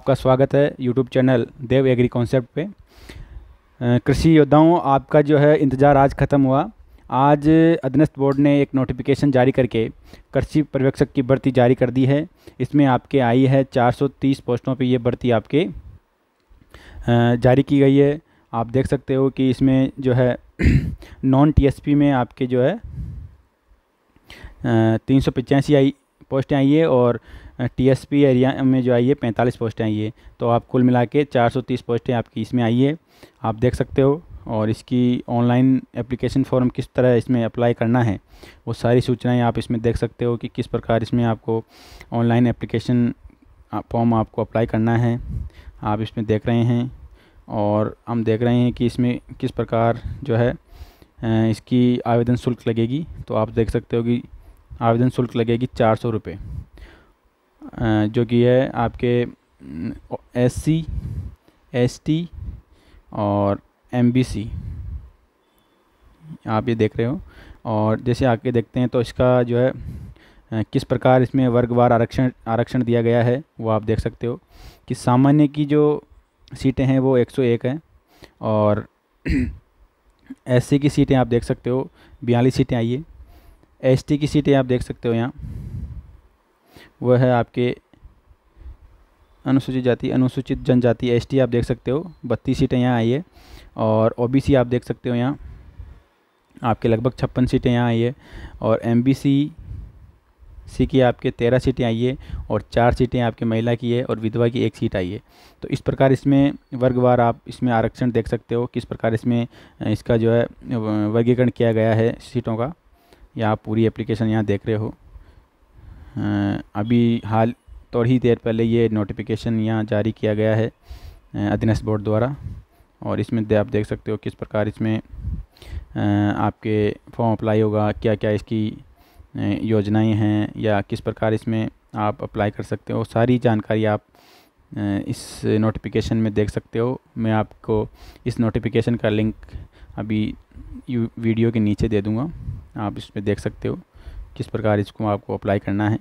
आपका स्वागत है YouTube channel Dev agri concept पे कृषि योद्धाओं आपका जो है इंतज़ार आज ख़त्म हुआ आज अधीनस्थ बोर्ड ने एक नोटिफिकेशन जारी करके कृषि पर्यवेक्षक की भर्ती जारी कर दी है इसमें आपके आई है 430 पोस्टों पे ये भर्ती आपके जारी की गई है आप देख सकते हो कि इसमें जो है नॉन टी में आपके जो है तीन सौ आई पोस्टें आई है और टीएसपी एरिया में जो आई है पैंतालीस पोस्टें आई है तो आप कुल मिला के चार सौ तीस पोस्टें आपकी इसमें आई है आप देख सकते हो और इसकी ऑनलाइन एप्लीकेशन फॉर्म किस तरह इसमें अप्लाई करना है वो सारी सूचनाएँ आप इसमें देख सकते हो कि किस प्रकार इसमें आपको ऑनलाइन एप्लीकेशन फॉर्म आपको अप्लाई करना है आप इसमें देख रहे हैं और हम देख रहे हैं कि इसमें किस प्रकार जो है इसकी आवेदन शुल्क लगेगी तो आप देख सकते हो कि आवेदन शुल्क लगेगी चार सौ रुपये जो कि है आपके एस सी एस टी और एम बी सी आप ये देख रहे हो और जैसे आके देखते हैं तो इसका जो है किस प्रकार इसमें वर्गवार आरक्षण आरक्षण दिया गया है वो आप देख सकते हो कि सामान्य की जो सीटें हैं वो 101 हैं और एससी की सीटें आप देख सकते हो बयालीस सीटें आई है एस की सीटें आप देख सकते हो यहाँ वह है आपके अनुसूचित जाति अनुसूचित जनजाति एस आप देख सकते हो बत्तीस सीटें यहाँ आई है और ओ आप देख सकते हो यहाँ आपके लगभग छप्पन सीटें यहाँ आई है और एम सी की आपके तेरह सीटें आई है और चार सीटें आपके महिला की है और विधवा की एक सीट आई है तो इस प्रकार इसमें वर्गवार आप इसमें आरक्षण देख सकते हो किस प्रकार इसमें इसका जो है वर्गीकरण किया गया है सीटों का या आप पूरी एप्लीकेशन यहाँ देख रहे हो अभी हाल थोड़ी ही देर पहले ये नोटिफिकेशन यहाँ जारी किया गया है अधीनस्थ बोर्ड द्वारा और इसमें दे आप देख सकते हो किस प्रकार इसमें आपके फॉर्म अप्लाई होगा क्या क्या इसकी योजनाएं हैं या किस प्रकार इसमें आप अप्लाई कर सकते हो सारी जानकारी आप इस नोटिफिकेशन में देख सकते हो मैं आपको इस नोटिफिकेशन का लिंक अभी वीडियो के नीचे दे दूँगा आप इसमें देख सकते हो किस प्रकार इसको आपको अप्लाई करना है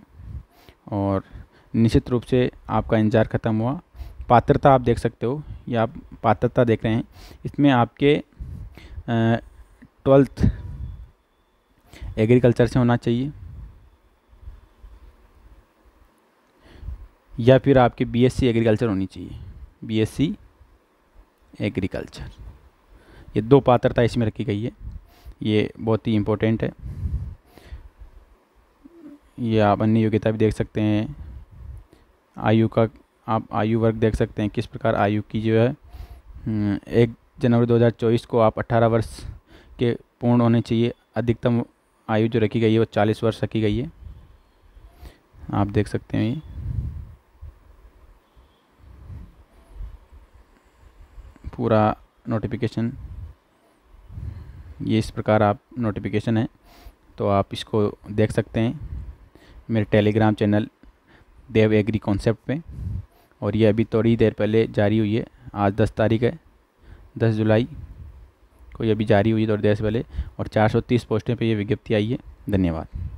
और निश्चित रूप से आपका इंतज़ार ख़त्म हुआ पात्रता आप देख सकते हो या आप पात्रता देख रहे हैं इसमें आपके ट्वेल्थ एग्रीकल्चर से होना चाहिए या फिर आपके बीएससी एग्रीकल्चर होनी चाहिए बीएससी एग्रीकल्चर ये दो पात्रता इसमें रखी गई है ये बहुत ही इम्पोर्टेंट है ये आप अन्य योग्यता भी देख सकते हैं आयु का आप आयु वर्ग देख सकते हैं किस प्रकार आयु की जो है हम्म, एक जनवरी 2024 को आप 18 वर्ष के पूर्ण होने चाहिए अधिकतम आयु जो रखी गई है वो 40 वर्ष रखी गई है आप देख सकते हैं ये पूरा नोटिफिकेशन ये इस प्रकार आप नोटिफिकेशन है तो आप इसको देख सकते हैं मेरे Telegram channel Dev agri concept पे और ये अभी थोड़ी देर पहले जारी हुई है आज दस तारीख है दस जुलाई को ये अभी जारी हुई है थोड़ी देर से पहले और 430 पोस्टें पे ये विज्ञप्ति आई है धन्यवाद